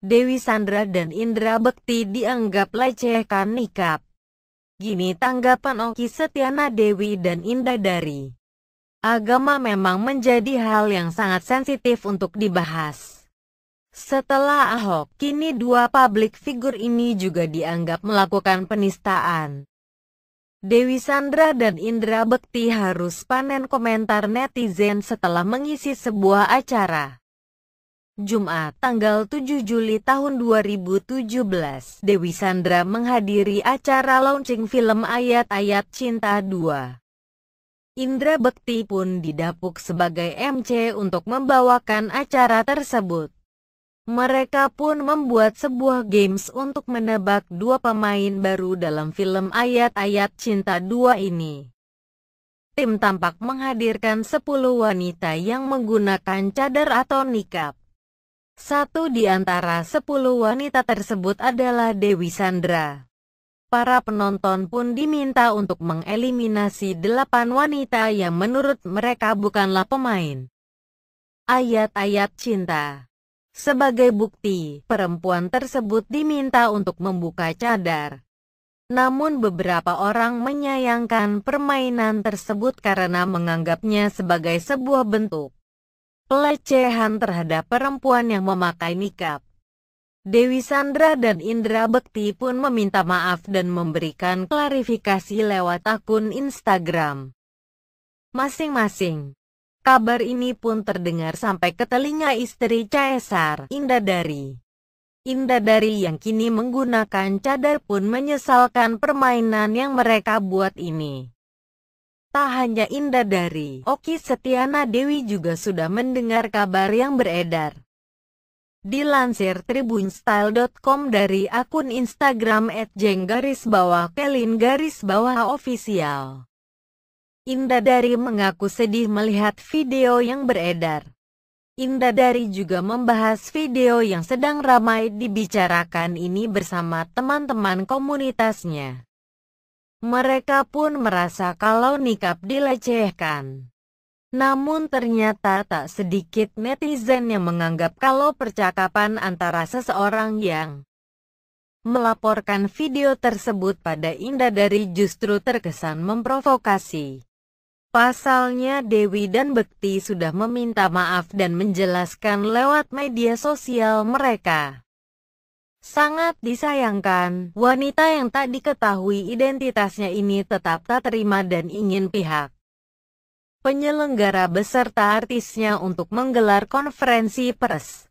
Dewi Sandra dan Indra Bekti dianggap lecehkan nikab. Gini tanggapan Oki Setiana Dewi dan Indah dari Agama memang menjadi hal yang sangat sensitif untuk dibahas. Setelah Ahok, kini dua publik figur ini juga dianggap melakukan penistaan. Dewi Sandra dan Indra Bekti harus panen komentar netizen setelah mengisi sebuah acara. Jumat, tanggal 7 Juli tahun 2017, Dewi Sandra menghadiri acara launching film Ayat-Ayat Cinta 2. Indra Bekti pun didapuk sebagai MC untuk membawakan acara tersebut. Mereka pun membuat sebuah games untuk menebak dua pemain baru dalam film Ayat-Ayat Cinta 2 ini tim tampak menghadirkan 10 wanita yang menggunakan cadar atau nikab. Satu di antara sepuluh wanita tersebut adalah Dewi Sandra. Para penonton pun diminta untuk mengeliminasi delapan wanita yang menurut mereka bukanlah pemain. Ayat-ayat cinta Sebagai bukti, perempuan tersebut diminta untuk membuka cadar. Namun beberapa orang menyayangkan permainan tersebut karena menganggapnya sebagai sebuah bentuk pelecehan terhadap perempuan yang memakai nikab. Dewi Sandra dan Indra Bekti pun meminta maaf dan memberikan klarifikasi lewat akun Instagram. Masing-masing. Kabar ini pun terdengar sampai ke telinga istri Caesar, Indadari. Dari yang kini menggunakan cadar pun menyesalkan permainan yang mereka buat ini. Tak hanya Indah dari Oki Setiana Dewi juga sudah mendengar kabar yang beredar. Dilansir tribunstyle.com dari akun Instagram @jeng garis bawah kelin garis bawah official. Indah dari mengaku sedih melihat video yang beredar. Indah dari juga membahas video yang sedang ramai dibicarakan ini bersama teman-teman komunitasnya. Mereka pun merasa kalau nikab dilecehkan. Namun ternyata tak sedikit netizen yang menganggap kalau percakapan antara seseorang yang melaporkan video tersebut pada Indah dari justru terkesan memprovokasi. Pasalnya Dewi dan Bekti sudah meminta maaf dan menjelaskan lewat media sosial mereka. Sangat disayangkan, wanita yang tak diketahui identitasnya ini tetap tak terima dan ingin pihak penyelenggara beserta artisnya untuk menggelar konferensi pers.